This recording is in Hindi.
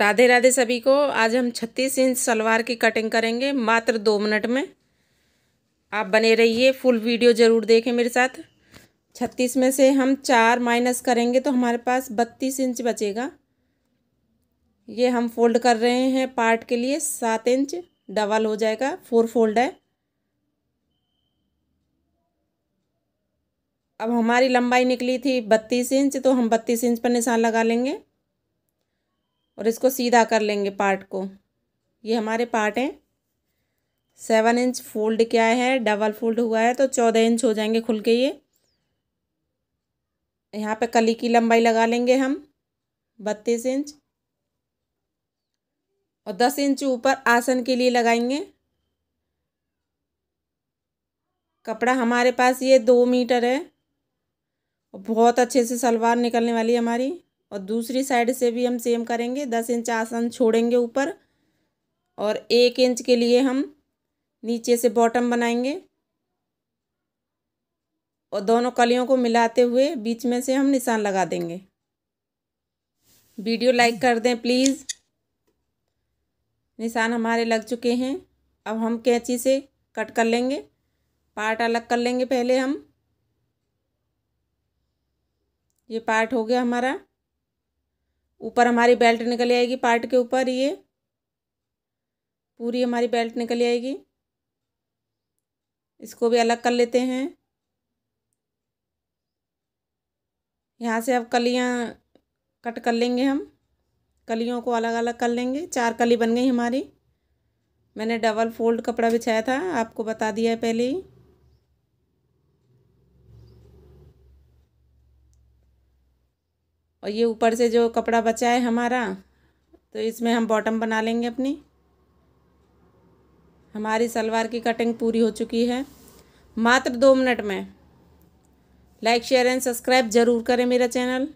राधे राधे सभी को आज हम 36 इंच सलवार की कटिंग करेंगे मात्र दो मिनट में आप बने रहिए फुल वीडियो ज़रूर देखें मेरे साथ 36 में से हम चार माइनस करेंगे तो हमारे पास 32 इंच बचेगा ये हम फोल्ड कर रहे हैं पार्ट के लिए सात इंच डबल हो जाएगा फोर फोल्ड है अब हमारी लंबाई निकली थी बत्तीस इंच तो हम बत्तीस इंच पर निशान लगा लेंगे और इसको सीधा कर लेंगे पार्ट को ये हमारे पार्ट हैं सेवन इंच फोल्ड क्या है डबल फोल्ड हुआ है तो चौदह इंच हो जाएंगे खुल के ये यहाँ पे कली की लंबाई लगा लेंगे हम बत्तीस इंच और दस इंच ऊपर आसन के लिए लगाएंगे कपड़ा हमारे पास ये दो मीटर है और बहुत अच्छे से सलवार निकलने वाली हमारी और दूसरी साइड से भी हम सेम करेंगे दस इंच आसन छोड़ेंगे ऊपर और एक इंच के लिए हम नीचे से बॉटम बनाएंगे और दोनों कलियों को मिलाते हुए बीच में से हम निशान लगा देंगे वीडियो लाइक कर दें प्लीज़ निशान हमारे लग चुके हैं अब हम कैंची से कट कर लेंगे पार्ट अलग कर लेंगे पहले हम ये पार्ट हो गया हमारा ऊपर हमारी बेल्ट निकल आएगी पार्ट के ऊपर ये पूरी हमारी बेल्ट निकल आएगी इसको भी अलग कर लेते हैं यहाँ से अब कलियाँ कट कर लेंगे हम कलियों को अलग अलग कर लेंगे चार कली बन गई हमारी मैंने डबल फोल्ड कपड़ा बिछाया था आपको बता दिया है पहले ही और ये ऊपर से जो कपड़ा बचा है हमारा तो इसमें हम बॉटम बना लेंगे अपनी हमारी सलवार की कटिंग पूरी हो चुकी है मात्र दो मिनट में लाइक शेयर एंड सब्सक्राइब ज़रूर करें मेरा चैनल